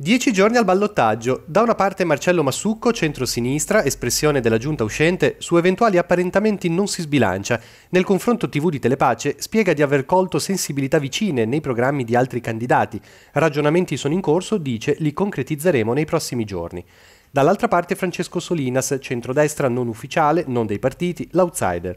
Dieci giorni al ballottaggio. Da una parte Marcello Massucco, centro-sinistra, espressione della giunta uscente, su eventuali apparentamenti non si sbilancia. Nel confronto TV di Telepace spiega di aver colto sensibilità vicine nei programmi di altri candidati. Ragionamenti sono in corso, dice, li concretizzeremo nei prossimi giorni. Dall'altra parte Francesco Solinas, centrodestra non ufficiale, non dei partiti, l'outsider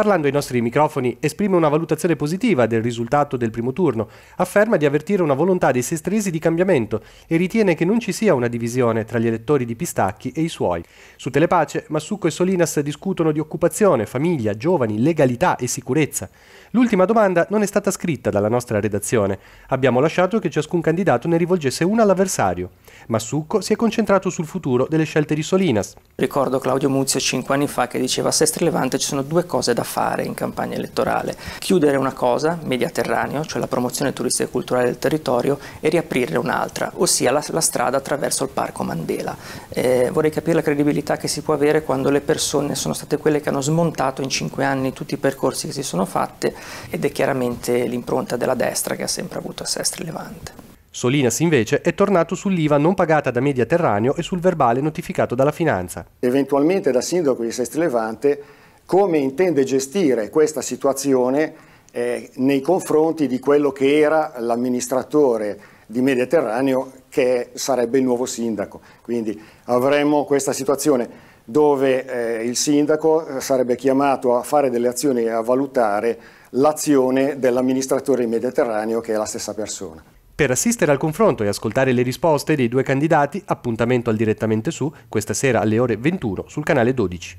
parlando ai nostri microfoni, esprime una valutazione positiva del risultato del primo turno, afferma di avvertire una volontà dei sestresi di cambiamento e ritiene che non ci sia una divisione tra gli elettori di Pistacchi e i suoi. Su Telepace, Massucco e Solinas discutono di occupazione, famiglia, giovani, legalità e sicurezza. L'ultima domanda non è stata scritta dalla nostra redazione. Abbiamo lasciato che ciascun candidato ne rivolgesse una all'avversario. Massucco si è concentrato sul futuro delle scelte di Solinas. Ricordo Claudio Muzio cinque anni fa che diceva a Sestri Levante ci sono due cose da fare in campagna elettorale, chiudere una cosa, Mediterraneo, cioè la promozione turistica e culturale del territorio, e riaprire un'altra, ossia la, la, strada attraverso il Parco Mandela. Eh, vorrei capire la credibilità che si può avere quando le persone sono state quelle che hanno smontato in cinque anni tutti i percorsi che si sono fatti ed è chiaramente l'impronta della destra che ha sempre avuto a Sestri Levante. Solinas invece è tornato sull'IVA non pagata da Mediaterraneo e sul verbale notificato dalla finanza. Eventualmente da sindaco di Sesti Levante come intende gestire questa situazione eh, nei confronti di quello che era l'amministratore di Mediterraneo che sarebbe il nuovo sindaco. Quindi avremmo questa situazione dove eh, il sindaco eh, sarebbe chiamato a fare delle azioni e a valutare l'azione dell'amministratore mediterraneo che è la stessa persona. Per assistere al confronto e ascoltare le risposte dei due candidati, appuntamento al direttamente su, questa sera alle ore 21 sul canale 12.